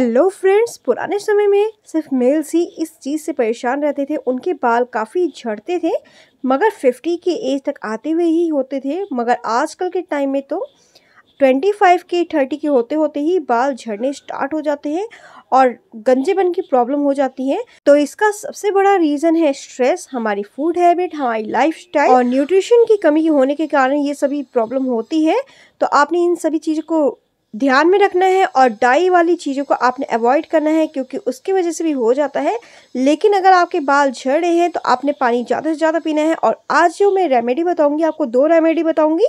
hello friends पुराने समय में सिर्फ मेल्स ही इस चीज़ से परेशान रहते थे उनके बाल काफ़ी झड़ते थे मगर 50 के एज तक आते हुए ही होते थे मगर आजकल के टाइम में तो 25 के 30 के होते होते ही बाल झड़ने स्टार्ट हो जाते हैं और गंजेपन की प्रॉब्लम हो जाती है तो इसका सबसे बड़ा रीज़न है स्ट्रेस हमारी फूड हैबिट हमारी लाइफस्टाइल और न्यूट्रिशन की कमी होने के कारण ये सभी प्रॉब्लम होती है तो आपने इन सभी चीज़ों को ध्यान में रखना है और डाई वाली चीज़ों को आपने अवॉइड करना है क्योंकि उसकी वजह से भी हो जाता है लेकिन अगर आपके बाल झड़ रहे हैं तो आपने पानी ज़्यादा से ज़्यादा पीना है और आज जो मैं रेमेडी बताऊंगी आपको दो रेमेडी बताऊंगी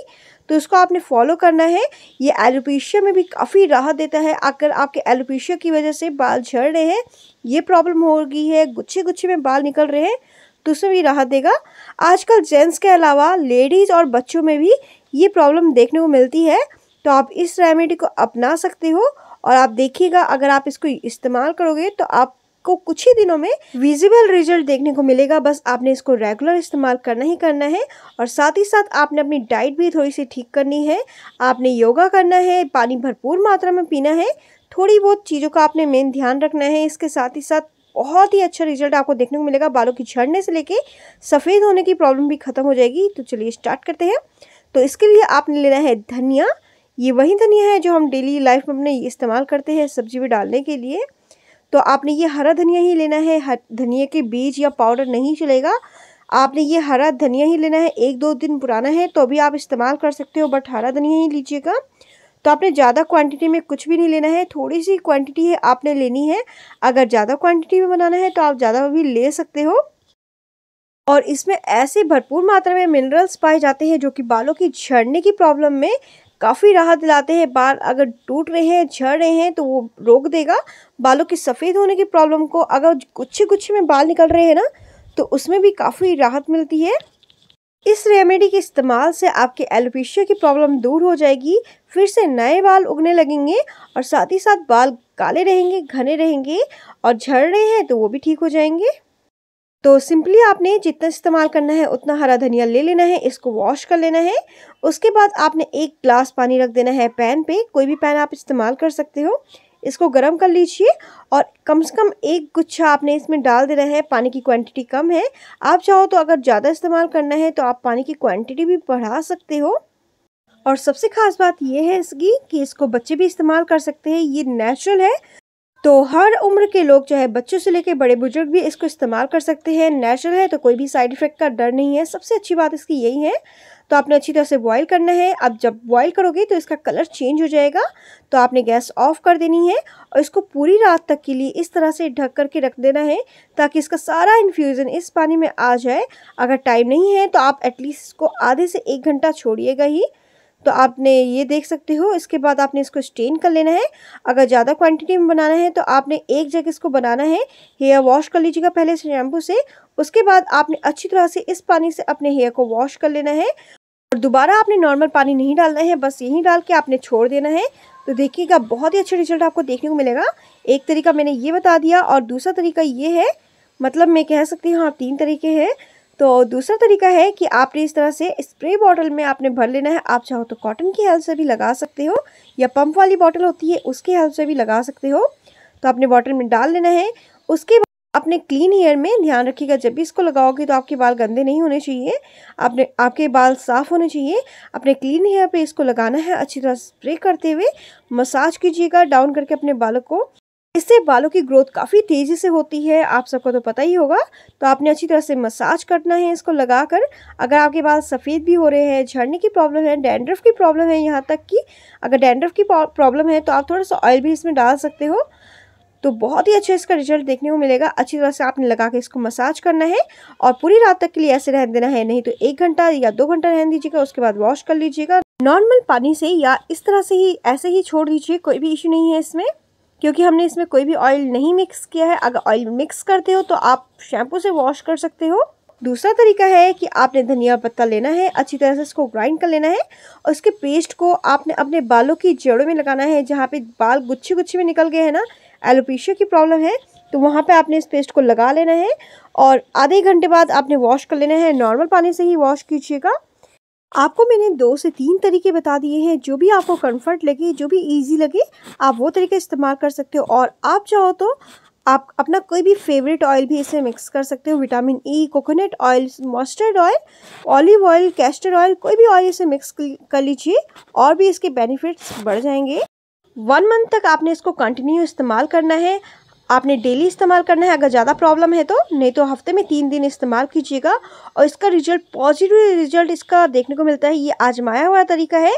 तो उसको आपने फॉलो करना है ये एलोपेशिया में भी काफ़ी राहत देता है अगर आपके एलोपेशिया की वजह से बाल झड़ रहे हैं ये प्रॉब्लम हो गई है गुच्छे गुच्छे में बाल निकल रहे हैं तो उसमें भी राहत देगा आजकल जेंट्स के अलावा लेडीज़ और बच्चों में भी ये प्रॉब्लम देखने को मिलती है तो आप इस रेमेडी को अपना सकते हो और आप देखिएगा अगर आप इसको इस्तेमाल करोगे तो आप आपको कुछ ही दिनों में विजिबल रिजल्ट देखने को मिलेगा बस आपने इसको रेगुलर इस्तेमाल करना ही करना है और साथ ही साथ आपने अपनी डाइट भी थोड़ी सी ठीक करनी है आपने योगा करना है पानी भरपूर मात्रा में पीना है थोड़ी बहुत चीज़ों का आपने मेन ध्यान रखना है इसके साथ ही साथ बहुत ही अच्छा रिजल्ट आपको देखने को मिलेगा बालों की झड़ने से लेके सफ़ेद होने की प्रॉब्लम भी ख़त्म हो जाएगी तो चलिए स्टार्ट करते हैं तो इसके लिए आपने लेना है धनिया ये वही धनिया है जो हम डेली लाइफ में अपने इस्तेमाल करते हैं सब्जी में डालने के लिए तो आपने ये हरा धनिया ही लेना है धनिया के बीज या पाउडर नहीं चलेगा आपने ये हरा धनिया ही लेना है एक दो दिन पुराना है तो भी आप इस्तेमाल कर सकते हो बट हरा धनिया ही लीजिएगा तो आपने ज़्यादा क्वांटिटी में कुछ भी नहीं लेना है थोड़ी सी क्वांटिटी है आपने लेनी है अगर ज़्यादा क्वांटिटी में बनाना है तो आप ज़्यादा भी ले सकते हो और इसमें ऐसे भरपूर मात्रा में मिनरल्स पाए जाते हैं जो कि बालों की झड़ने की प्रॉब्लम में काफ़ी राहत दिलाते हैं बाल अगर टूट रहे हैं झड़ रहे हैं तो वो रोक देगा बालों के सफ़ेद होने की प्रॉब्लम को अगर गुच्छे गुच्छे में बाल निकल रहे हैं ना तो उसमें भी काफ़ी राहत मिलती है इस रेमेडी के इस्तेमाल से आपके एलोपेशिया की प्रॉब्लम दूर हो जाएगी फिर से नए बाल उगने लगेंगे और साथ ही साथ बाल काले रहेंगे घने रहेंगे और झड़ रहे हैं तो वो भी ठीक हो जाएंगे तो सिंपली आपने जितना इस्तेमाल करना है उतना हरा धनिया ले लेना है इसको वॉश कर लेना है उसके बाद आपने एक ग्लास पानी रख देना है पैन पे कोई भी पैन आप इस्तेमाल कर सकते हो इसको गर्म कर लीजिए और कम से कम एक गुच्छा आपने इसमें डाल देना है पानी की क्वांटिटी कम है आप चाहो तो अगर ज़्यादा इस्तेमाल करना है तो आप पानी की क्वांटिटी भी बढ़ा सकते हो और सबसे खास बात यह है इसकी कि इसको बच्चे भी इस्तेमाल कर सकते हैं ये नेचुरल है तो हर उम्र के लोग चाहे बच्चों से लेकर बड़े बुजुर्ग भी इसको इस्तेमाल कर सकते हैं नेचुरल है तो कोई भी साइड इफेक्ट का डर नहीं है सबसे अच्छी बात इसकी यही है तो आपने अच्छी तरह से बॉईल करना है अब जब बॉईल करोगे तो इसका कलर चेंज हो जाएगा तो आपने गैस ऑफ कर देनी है और इसको पूरी रात तक के लिए इस तरह से ढक करके रख देना है ताकि इसका सारा इन्फ्यूज़न इस पानी में आ जाए अगर टाइम नहीं है तो आप एटलीस्ट इसको आधे से एक घंटा छोड़िएगा ही तो आपने ये देख सकते हो इसके बाद आपने इसको स्टेन कर लेना है अगर ज़्यादा क्वांटिटी में बनाना है तो आपने एक जगह इसको बनाना है हेयर वॉश कर लीजिएगा पहले शैम्पू से उसके बाद आपने अच्छी तरह से इस पानी से अपने हेयर को वॉश कर लेना है और दोबारा आपने नॉर्मल पानी नहीं डालना है बस यहीं डाल के आपने छोड़ देना है तो देखिएगा बहुत ही अच्छा रिजल्ट आपको देखने को मिलेगा एक तरीका मैंने ये बता दिया और दूसरा तरीका ये है मतलब मैं कह सकती हूँ हाँ तीन तरीके हैं तो दूसरा तरीका है कि आपने इस तरह से स्प्रे बॉटल में आपने भर लेना है आप चाहो तो कॉटन की हेल्प से भी लगा सकते हो या पंप वाली बॉटल होती है उसकी हेल्प से भी लगा सकते हो तो आपने बॉटल में डाल लेना है उसके बाद अपने क्लीन हेयर में ध्यान रखिएगा जब भी इसको लगाओगे तो आपके बाल गंदे नहीं होने चाहिए आपने आपके बाल साफ़ होने चाहिए अपने क्लीन हेयर पे इसको लगाना है अच्छी तरह स्प्रे करते हुए मसाज कीजिएगा डाउन करके अपने बालों को इससे बालों की ग्रोथ काफ़ी तेज़ी से होती है आप सबको तो पता ही होगा तो आपने अच्छी तरह से मसाज करना है इसको लगा कर अगर आपके बाल सफ़ेद भी हो रहे हैं झड़ने की प्रॉब्लम है डैंड्रफ की प्रॉब्लम है यहाँ तक कि अगर डैंड्रफ की प्रॉब्लम है तो आप थोड़ा सा ऑयल भी इसमें डाल सकते हो तो बहुत ही अच्छा इसका रिजल्ट देखने को मिलेगा अच्छी तरह से आपने लगा के इसको मसाज करना है और पूरी रात तक के लिए ऐसे रहने देना है नहीं तो एक घंटा या दो घंटा रहने दीजिएगा उसके बाद वॉश कर लीजिएगा नॉर्मल पानी से या इस तरह से ही ऐसे ही छोड़ दीजिए कोई भी इशू नहीं है इसमें क्योंकि हमने इसमें कोई भी ऑयल नहीं मिक्स किया है अगर ऑयल मिक्स करते हो तो आप शैम्पू से वॉश कर सकते हो दूसरा तरीका है कि आपने धनिया पत्ता लेना है अच्छी तरह से इसको ग्राइंड कर लेना है और इसके पेस्ट को आपने अपने बालों की जड़ों में लगाना है जहाँ पे बाल गुच्छे गुच्छे में निकल गए हैं ना एलोपेशिया की प्रॉब्लम है तो वहाँ पे आपने इस पेस्ट को लगा लेना है और आधे घंटे बाद आपने वॉश कर लेना है नॉर्मल पानी से ही वॉश कीजिएगा आपको मैंने दो से तीन तरीके बता दिए हैं जो भी आपको कंफर्ट लगे जो भी इजी लगे आप वो तरीके इस्तेमाल कर सकते हो और आप चाहो तो आप अपना कोई भी फेवरेट ऑयल भी इसे मिक्स कर सकते हो vitamin E coconut oil mustard oil olive oil castor oil कोई भी ऑयल इसे मिक्स कर लीजिए और भी इसके बेनिफिट्स बढ़ जाएंगे वन मंथ तक आपने इसको कंटिन्यू इस्तेमाल करना है आपने डेली इस्तेमाल करना है अगर ज़्यादा प्रॉब्लम है तो नहीं तो हफ्ते में तीन दिन इस्तेमाल कीजिएगा और इसका रिजल्ट पॉजिटिव रिजल्ट इसका देखने को मिलता है ये आजमाया हुआ तरीका है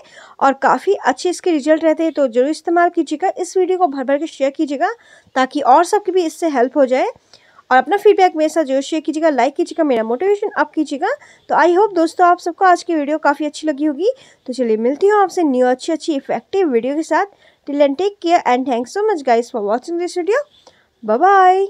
और काफ़ी अच्छे इसके रिजल्ट रहते हैं तो ज़रूर इस्तेमाल कीजिएगा इस वीडियो को भर भर के शेयर कीजिएगा ताकि और सबकी भी इससे हेल्प हो जाए और अपना फीडबैक मेरे साथ जरूर शेयर कीजिएगा लाइक कीजिएगा मेरा मोटिवेशन अप कीजिएगा तो आई होप दोस्तों आप सबको आज की वीडियो काफ़ी अच्छी लगी होगी तो चलिए मिलती हूँ आपसे न्यू अच्छी अच्छी इफेक्टिव वीडियो के साथ till end take care and thanks so much guys for watching this video 拜拜。